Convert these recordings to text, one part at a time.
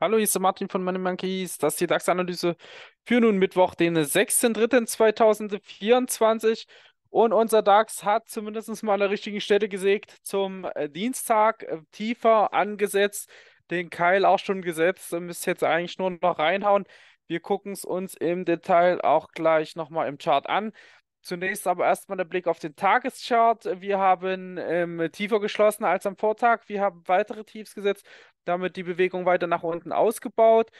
Hallo, hier ist der Martin von Money Monkeys. Das ist die DAX-Analyse für nun Mittwoch, den 6.3.2024. Und unser DAX hat zumindest mal an der richtigen Stelle gesägt zum äh, Dienstag, äh, tiefer angesetzt, den Keil auch schon gesetzt. Müsste jetzt eigentlich nur noch reinhauen. Wir gucken es uns im Detail auch gleich nochmal im Chart an. Zunächst aber erstmal der Blick auf den Tageschart. Wir haben ähm, tiefer geschlossen als am Vortag. Wir haben weitere Tiefs gesetzt damit die Bewegung weiter nach unten ausgebaut.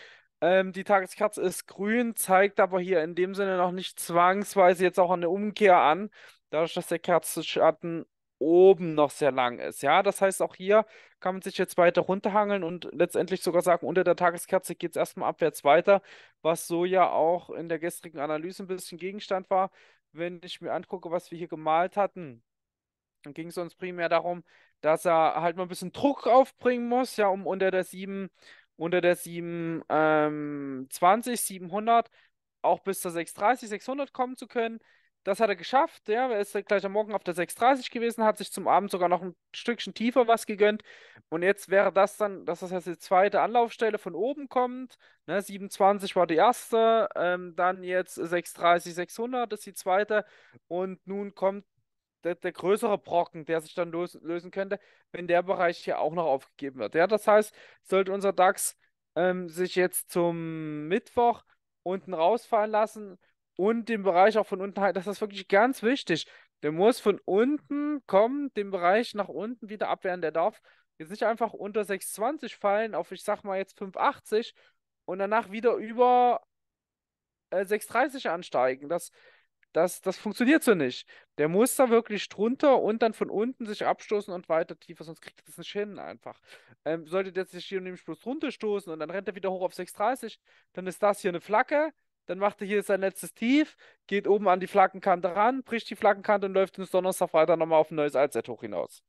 Ähm, die Tageskerze ist grün, zeigt aber hier in dem Sinne noch nicht zwangsweise jetzt auch eine Umkehr an, dadurch, dass der Kerzenschatten oben noch sehr lang ist. Ja, das heißt, auch hier kann man sich jetzt weiter runterhangeln und letztendlich sogar sagen, unter der Tageskerze geht es erstmal abwärts weiter, was so ja auch in der gestrigen Analyse ein bisschen Gegenstand war. Wenn ich mir angucke, was wir hier gemalt hatten, dann ging es uns primär darum, dass er halt mal ein bisschen Druck aufbringen muss, ja, um unter der 7, unter der 7, ähm, 20, 700 auch bis zur 630, 600 kommen zu können. Das hat er geschafft, ja. Er ist gleich am Morgen auf der 630 gewesen, hat sich zum Abend sogar noch ein Stückchen tiefer was gegönnt. Und jetzt wäre das dann, dass das jetzt die zweite Anlaufstelle von oben kommt. Ne, 27 war die erste, ähm, dann jetzt 630, 600 ist die zweite. Und nun kommt der, der größere Brocken, der sich dann los, lösen könnte, wenn der Bereich hier auch noch aufgegeben wird. Ja, das heißt, sollte unser DAX ähm, sich jetzt zum Mittwoch unten rausfallen lassen und den Bereich auch von unten halten, das ist wirklich ganz wichtig. Der muss von unten kommen, den Bereich nach unten wieder abwehren. Der darf jetzt nicht einfach unter 6,20 fallen auf, ich sag mal jetzt 5,80 und danach wieder über äh, 6,30 ansteigen. Das, ist das, das funktioniert so nicht. Der muss da wirklich drunter und dann von unten sich abstoßen und weiter tiefer, sonst kriegt er das nicht hin einfach. Ähm, sollte der sich hier nämlich bloß drunter stoßen und dann rennt er wieder hoch auf 6,30, dann ist das hier eine Flagge, dann macht er hier sein letztes Tief, geht oben an die Flaggenkante ran, bricht die Flaggenkante und läuft ins Donnerstag weiter nochmal auf ein neues Allzeit hoch hinaus.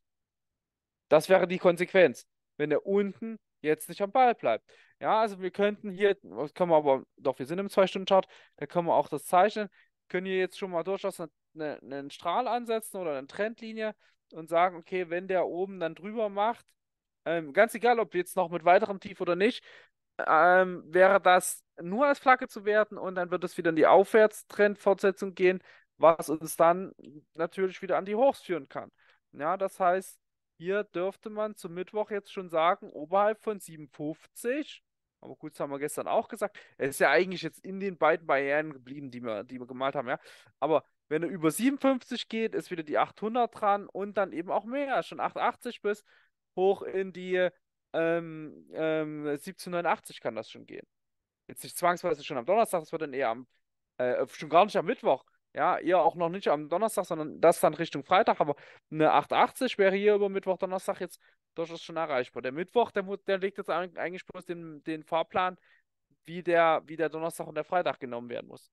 Das wäre die Konsequenz, wenn er unten jetzt nicht am Ball bleibt. Ja, also wir könnten hier, das können wir aber, doch, wir sind im Zwei-Stunden-Chart, da können wir auch das zeichnen können hier jetzt schon mal durchaus eine, eine, einen Strahl ansetzen oder eine Trendlinie und sagen, okay, wenn der oben dann drüber macht, ähm, ganz egal, ob jetzt noch mit weiterem Tief oder nicht, ähm, wäre das nur als Flagge zu werten und dann wird es wieder in die Aufwärtstrendfortsetzung gehen, was uns dann natürlich wieder an die Hochs führen kann. Ja, das heißt, hier dürfte man zum Mittwoch jetzt schon sagen, oberhalb von 57 aber gut, das haben wir gestern auch gesagt. Er ist ja eigentlich jetzt in den beiden Barrieren geblieben, die wir, die wir gemalt haben, ja. Aber wenn er über 57 geht, ist wieder die 800 dran und dann eben auch mehr, schon 880 bis hoch in die ähm, ähm, 1789 kann das schon gehen. Jetzt nicht zwangsweise schon am Donnerstag, das wird dann eher am, äh, schon gar nicht am Mittwoch, ja, ihr auch noch nicht am Donnerstag, sondern das dann Richtung Freitag. Aber eine 880 wäre hier über Mittwoch, Donnerstag jetzt durchaus schon erreichbar. Der Mittwoch, der, der legt jetzt eigentlich bloß den, den Fahrplan, wie der, wie der Donnerstag und der Freitag genommen werden muss.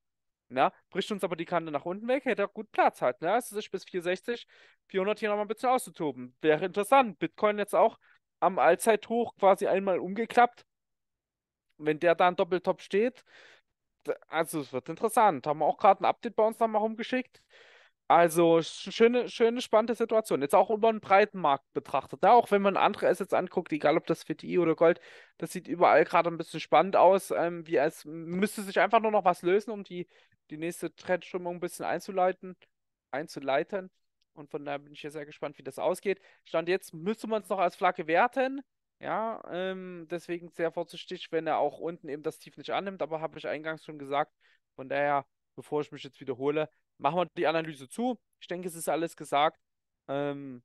Ja, bricht uns aber die Kante nach unten weg, hätte auch gut Platz halt. Ne? ist also sich bis 460, 400 hier nochmal ein bisschen auszutoben. Wäre interessant. Bitcoin jetzt auch am Allzeithoch quasi einmal umgeklappt. Wenn der da ein Doppeltop steht, also es wird interessant. Haben wir auch gerade ein Update bei uns nochmal rumgeschickt. Also schöne, schöne, spannende Situation. Jetzt auch über einen breiten Markt betrachtet. Ja, ne? auch wenn man andere Assets anguckt, egal ob das VTI oder Gold, das sieht überall gerade ein bisschen spannend aus. Ähm, wie es müsste sich einfach nur noch was lösen, um die, die nächste Trendströmung ein bisschen einzuleiten, einzuleiten. Und von daher bin ich ja sehr gespannt, wie das ausgeht. Stand jetzt müsste man es noch als Flagge werten. Ja, ähm, deswegen sehr vorsichtig, wenn er auch unten eben das Tief nicht annimmt. Aber habe ich eingangs schon gesagt. Von daher, bevor ich mich jetzt wiederhole, machen wir die Analyse zu. Ich denke, es ist alles gesagt. Ähm,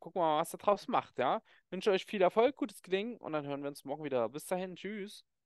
gucken wir mal, was er draus macht. Ja, wünsche euch viel Erfolg, gutes Gelingen und dann hören wir uns morgen wieder. Bis dahin, tschüss.